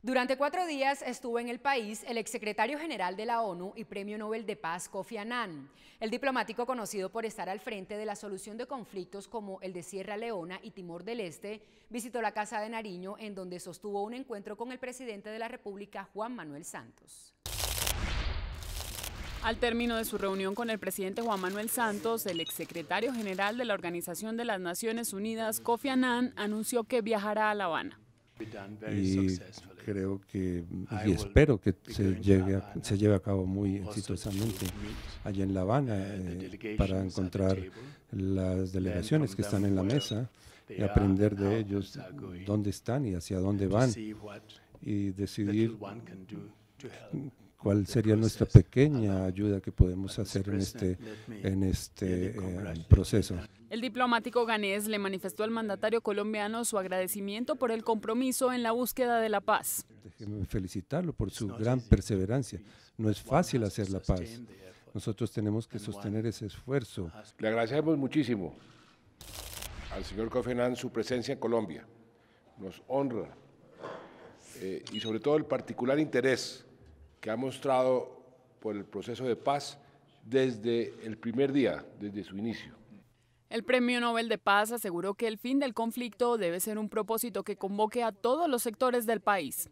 Durante cuatro días estuvo en el país el exsecretario general de la ONU y premio Nobel de Paz Kofi Annan, el diplomático conocido por estar al frente de la solución de conflictos como el de Sierra Leona y Timor del Este, visitó la Casa de Nariño en donde sostuvo un encuentro con el presidente de la República Juan Manuel Santos. Al término de su reunión con el presidente Juan Manuel Santos, el exsecretario general de la Organización de las Naciones Unidas, Kofi Annan, anunció que viajará a La Habana y creo que y espero que se, llegue se lleve a cabo muy exitosamente allá en La Habana eh, para encontrar las delegaciones que están en la mesa y aprender de ellos dónde están y hacia dónde van y decidir cuál sería nuestra pequeña ayuda que podemos hacer en este, en este eh, proceso. El diplomático ganés le manifestó al mandatario colombiano su agradecimiento por el compromiso en la búsqueda de la paz. Déjenme felicitarlo por su gran perseverancia. No es fácil hacer la paz. Nosotros tenemos que sostener ese esfuerzo. Le agradecemos muchísimo al señor Cofenán su presencia en Colombia. Nos honra eh, y sobre todo el particular interés que ha mostrado por el proceso de paz desde el primer día, desde su inicio. El Premio Nobel de Paz aseguró que el fin del conflicto debe ser un propósito que convoque a todos los sectores del país.